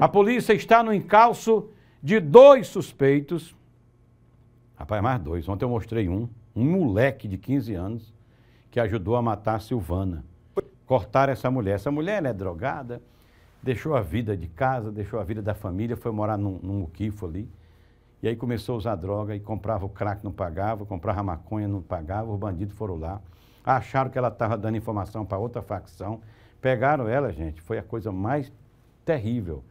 A polícia está no encalço de dois suspeitos. Rapaz, é mais dois. Ontem eu mostrei um, um moleque de 15 anos, que ajudou a matar a Silvana. Cortaram essa mulher. Essa mulher é drogada, deixou a vida de casa, deixou a vida da família, foi morar num, num muquifo ali. E aí começou a usar droga e comprava o crack, não pagava, comprava maconha, não pagava. Os bandidos foram lá, acharam que ela estava dando informação para outra facção. Pegaram ela, gente. Foi a coisa mais terrível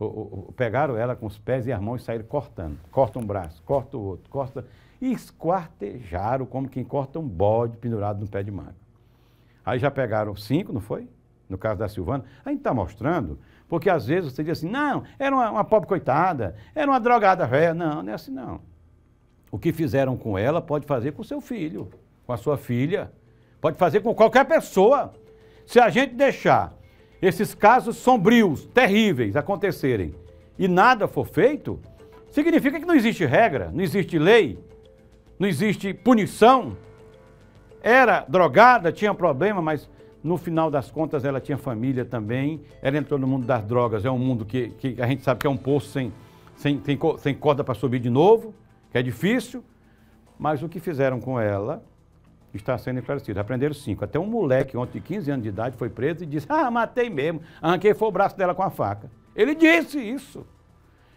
o, o, pegaram ela com os pés e as mãos e saíram cortando. Corta um braço, corta o outro, corta. E esquartejaram como quem corta um bode pendurado no pé de manga. Aí já pegaram cinco, não foi? No caso da Silvana. A gente está mostrando, porque às vezes você diz assim, não, era uma, uma pobre coitada, era uma drogada velha. Não, não é assim não. O que fizeram com ela pode fazer com seu filho, com a sua filha, pode fazer com qualquer pessoa. Se a gente deixar esses casos sombrios, terríveis acontecerem e nada for feito, significa que não existe regra, não existe lei, não existe punição. Era drogada, tinha problema, mas no final das contas ela tinha família também, ela entrou no mundo das drogas, é um mundo que, que a gente sabe que é um poço sem, sem, sem, sem corda para subir de novo, que é difícil, mas o que fizeram com ela está sendo esclarecido. Aprenderam cinco. Até um moleque ontem de 15 anos de idade foi preso e disse: Ah, matei mesmo. Arranquei foi o braço dela com a faca. Ele disse isso.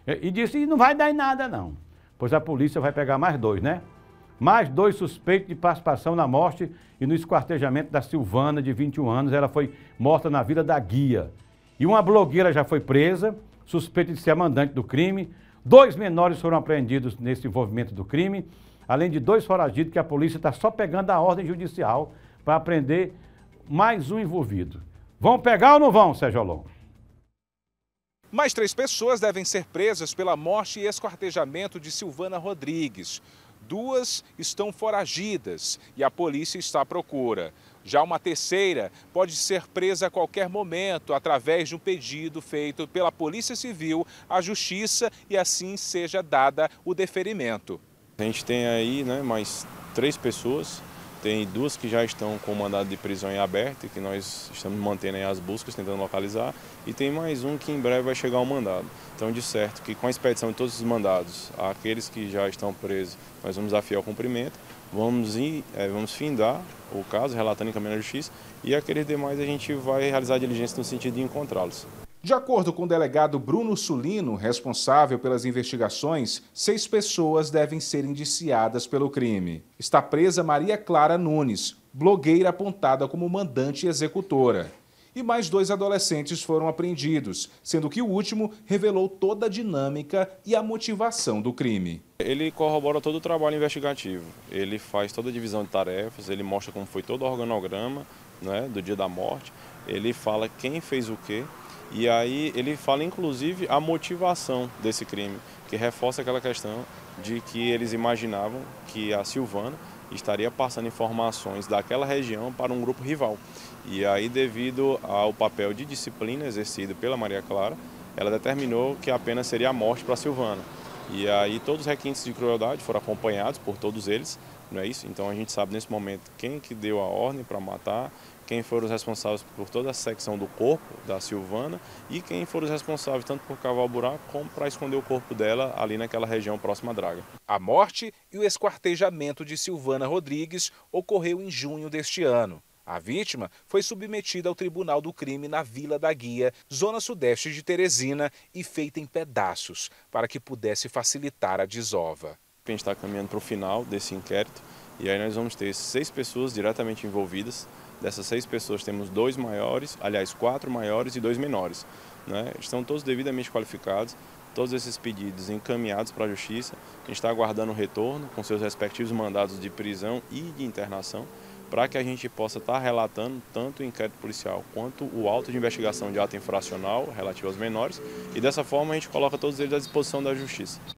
E disse: e Não vai dar em nada, não. Pois a polícia vai pegar mais dois, né? Mais dois suspeitos de participação na morte e no esquartejamento da Silvana, de 21 anos. Ela foi morta na Vila da Guia. E uma blogueira já foi presa, suspeita de ser a mandante do crime. Dois menores foram apreendidos nesse envolvimento do crime além de dois foragidos que a polícia está só pegando a ordem judicial para prender mais um envolvido. Vão pegar ou não vão, Sérgio Alonso? Mais três pessoas devem ser presas pela morte e esquartejamento de Silvana Rodrigues. Duas estão foragidas e a polícia está à procura. Já uma terceira pode ser presa a qualquer momento através de um pedido feito pela Polícia Civil à Justiça e assim seja dada o deferimento. A gente tem aí né, mais três pessoas, tem duas que já estão com o mandado de prisão em aberto, que nós estamos mantendo as buscas, tentando localizar, e tem mais um que em breve vai chegar ao mandado. Então, de certo que com a expedição de todos os mandados, aqueles que já estão presos, nós vamos afiar o cumprimento, vamos, ir, é, vamos findar o caso, relatando em caminho à justiça, e aqueles demais a gente vai realizar diligência no sentido de encontrá-los. De acordo com o delegado Bruno Sulino, responsável pelas investigações, seis pessoas devem ser indiciadas pelo crime. Está presa Maria Clara Nunes, blogueira apontada como mandante e executora. E mais dois adolescentes foram apreendidos, sendo que o último revelou toda a dinâmica e a motivação do crime. Ele corrobora todo o trabalho investigativo, ele faz toda a divisão de tarefas, ele mostra como foi todo o organograma né, do dia da morte, ele fala quem fez o quê, e aí ele fala inclusive a motivação desse crime, que reforça aquela questão de que eles imaginavam que a Silvana estaria passando informações daquela região para um grupo rival. E aí, devido ao papel de disciplina exercido pela Maria Clara, ela determinou que a pena seria a morte para a Silvana. E aí todos os requintes de crueldade foram acompanhados por todos eles, não é isso? Então a gente sabe nesse momento quem que deu a ordem para matar, quem foram os responsáveis por toda a secção do corpo da Silvana e quem foram os responsáveis tanto por cavar o buraco como para esconder o corpo dela ali naquela região próxima à draga. A morte e o esquartejamento de Silvana Rodrigues ocorreu em junho deste ano. A vítima foi submetida ao Tribunal do Crime na Vila da Guia, zona sudeste de Teresina, e feita em pedaços para que pudesse facilitar a desova. A gente está caminhando para o final desse inquérito. E aí nós vamos ter seis pessoas diretamente envolvidas. Dessas seis pessoas temos dois maiores, aliás, quatro maiores e dois menores. Né? Estão todos devidamente qualificados, todos esses pedidos encaminhados para a Justiça. A gente está aguardando o retorno com seus respectivos mandados de prisão e de internação para que a gente possa estar relatando tanto o inquérito policial quanto o auto de investigação de ato infracional relativo aos menores e dessa forma a gente coloca todos eles à disposição da Justiça.